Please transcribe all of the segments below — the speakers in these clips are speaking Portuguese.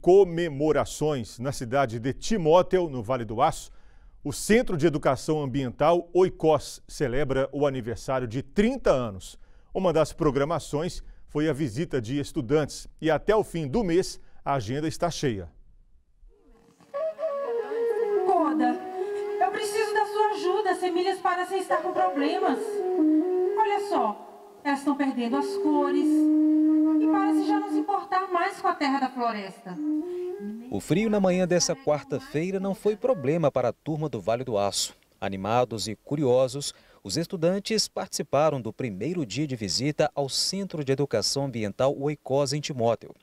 comemorações na cidade de Timóteo, no Vale do Aço, o Centro de Educação Ambiental Oicos celebra o aniversário de 30 anos. Uma das programações foi a visita de estudantes e até o fim do mês a agenda está cheia. Coda, eu preciso da sua ajuda. As semilhas parecem estar com problemas. Olha só, elas estão perdendo as cores, com a terra da floresta. O frio na manhã dessa quarta-feira não foi problema para a turma do Vale do Aço. Animados e curiosos, os estudantes participaram do primeiro dia de visita ao Centro de Educação Ambiental Oicosa em Timóteo.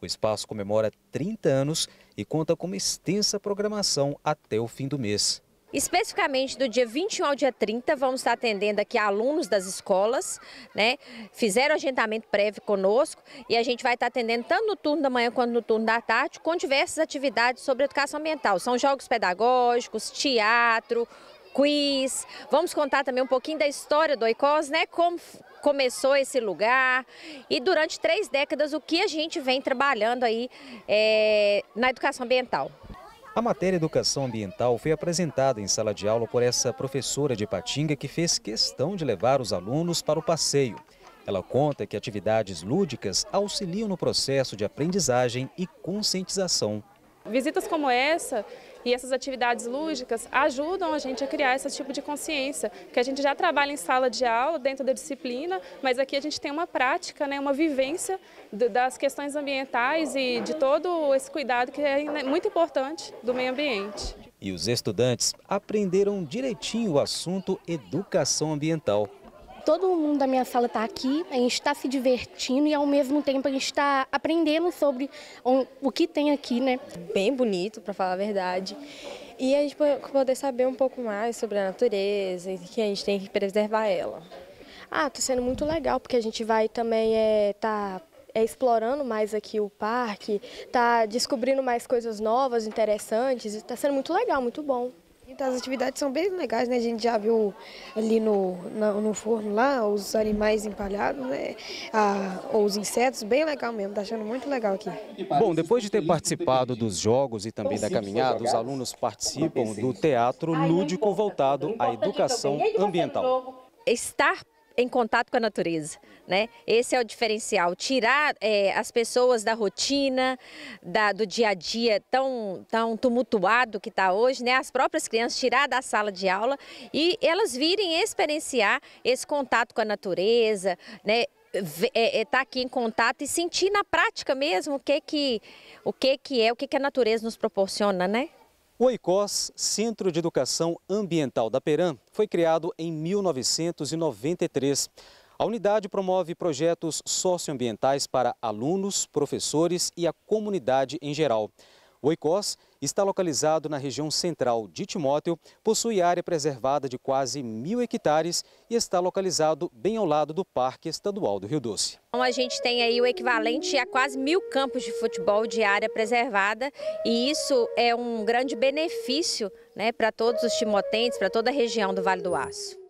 O espaço comemora 30 anos e conta com uma extensa programação até o fim do mês. Especificamente do dia 21 ao dia 30, vamos estar atendendo aqui alunos das escolas, né? Fizeram agendamento prévio conosco e a gente vai estar atendendo tanto no turno da manhã quanto no turno da tarde, com diversas atividades sobre educação ambiental. São jogos pedagógicos, teatro, quiz. Vamos contar também um pouquinho da história do Icos, né? Como começou esse lugar e durante três décadas o que a gente vem trabalhando aí é, na educação ambiental. A matéria Educação Ambiental foi apresentada em sala de aula por essa professora de Patinga que fez questão de levar os alunos para o passeio. Ela conta que atividades lúdicas auxiliam no processo de aprendizagem e conscientização Visitas como essa e essas atividades lúdicas ajudam a gente a criar esse tipo de consciência, que a gente já trabalha em sala de aula, dentro da disciplina, mas aqui a gente tem uma prática, né, uma vivência das questões ambientais e de todo esse cuidado que é né, muito importante do meio ambiente. E os estudantes aprenderam direitinho o assunto educação ambiental. Todo mundo da minha sala está aqui, a gente está se divertindo e ao mesmo tempo a gente está aprendendo sobre o que tem aqui, né? Bem bonito, para falar a verdade. E a gente poder saber um pouco mais sobre a natureza e que a gente tem que preservar ela. Ah, está sendo muito legal, porque a gente vai também é, tá é, explorando mais aqui o parque, tá descobrindo mais coisas novas, interessantes, está sendo muito legal, muito bom. Então as atividades são bem legais, né? A gente já viu ali no, no, no forno lá os animais empalhados, né? Ah, os insetos, bem legal mesmo, tá achando muito legal aqui. Bom, depois de ter participado dos jogos e também da caminhada, os alunos participam do teatro lúdico voltado à educação ambiental. Estar em contato com a natureza. Né? Esse é o diferencial, tirar é, as pessoas da rotina, da, do dia a dia tão, tão tumultuado que está hoje, né? as próprias crianças tirar da sala de aula e elas virem experienciar esse contato com a natureza, né? estar é, é, tá aqui em contato e sentir na prática mesmo o que que, o que, que é, o que, que a natureza nos proporciona, né? O ICOS, Centro de Educação Ambiental da Peram, foi criado em 1993. A unidade promove projetos socioambientais para alunos, professores e a comunidade em geral. O Icos está localizado na região central de Timóteo, possui área preservada de quase mil hectares e está localizado bem ao lado do Parque Estadual do Rio Doce. Então a gente tem aí o equivalente a quase mil campos de futebol de área preservada e isso é um grande benefício né, para todos os timotentes, para toda a região do Vale do Aço.